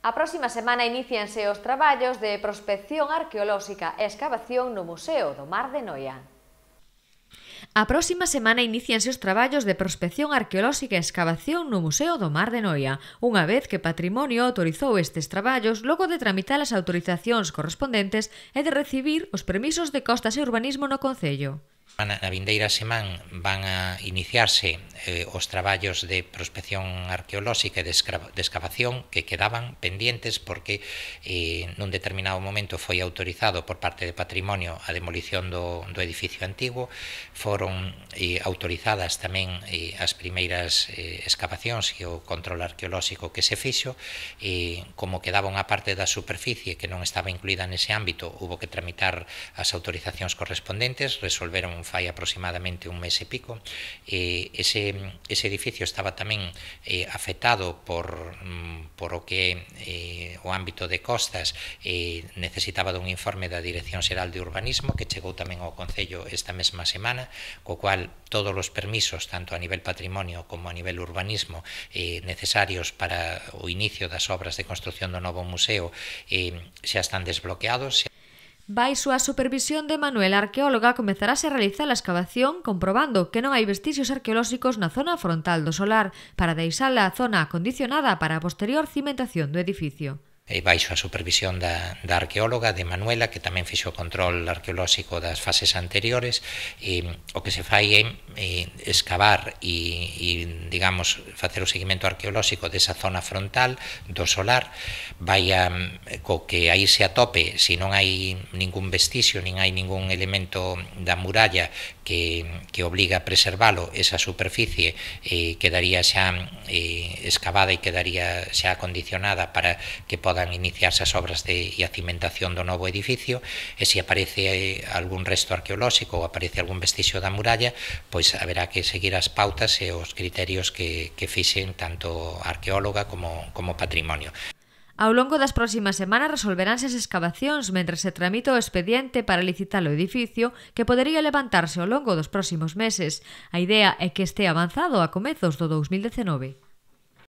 A próxima semana inicianse os traballos de prospección arqueolóxica e excavación no Museo do Mar de Noia. A próxima semana inicianse os traballos de prospección arqueolóxica e excavación no Museo do Mar de Noia, unha vez que Patrimonio autorizou estes traballos logo de tramitar as autorizacións correspondentes e de recibir os permisos de costas e urbanismo no Concello. Na vindeira semán van a iniciarse eh, os traballos de prospección arqueolóxica e de, escavación que quedaban pendentes porque eh, nun determinado momento foi autorizado por parte de Patrimonio a demolición do, do edificio antigo, foron eh, autorizadas tamén eh, as primeiras eh, excavacións e o control arqueolóxico que se fixo, eh, como quedaba unha parte da superficie que non estaba incluída nese ámbito, hubo que tramitar as autorizacións correspondentes, resolveron fai aproximadamente un mes e pico, eh, ese, ese edificio estaba tamén eh, afectado por, mm, por o que eh, o ámbito de costas eh, necesitaba dun informe da Dirección Xeral de Urbanismo que chegou tamén ao Concello esta mesma semana, co cual todos os permisos, tanto a nivel patrimonio como a nivel urbanismo, eh, necesarios para o inicio das obras de construcción do novo museo eh, xa están desbloqueados. Xa Baixo a supervisión de Manuel, a arqueóloga, comezarase a realizar a excavación comprobando que non hai vestixios arqueolóxicos na zona frontal do solar para deixar a zona acondicionada para a posterior cimentación do edificio e eh, baixo a supervisión da, da arqueóloga de Manuela que tamén fixo o control arqueolóxico das fases anteriores e mm, o que se fai é é eh, excavar e, e digamos facer o seguimento arqueolóxico desa zona frontal do solar vai a, mm, co que aí se atope se non hai ningún vestixio nin hai ningún elemento da muralla que, mm, que obliga a preservalo esa superficie e eh, quedaría xa e, excavada e quedaría xa acondicionada para que poda podan iniciarse as obras de yacimentación do novo edificio e se aparece eh, algún resto arqueolóxico ou aparece algún vestixio da muralla, pois haberá que seguir as pautas e os criterios que, que fixen tanto arqueóloga como, como patrimonio. Ao longo das próximas semanas resolveránse as excavacións mentre se tramita o expediente para licitar o edificio que podería levantarse ao longo dos próximos meses. A idea é que este avanzado a comezos do 2019.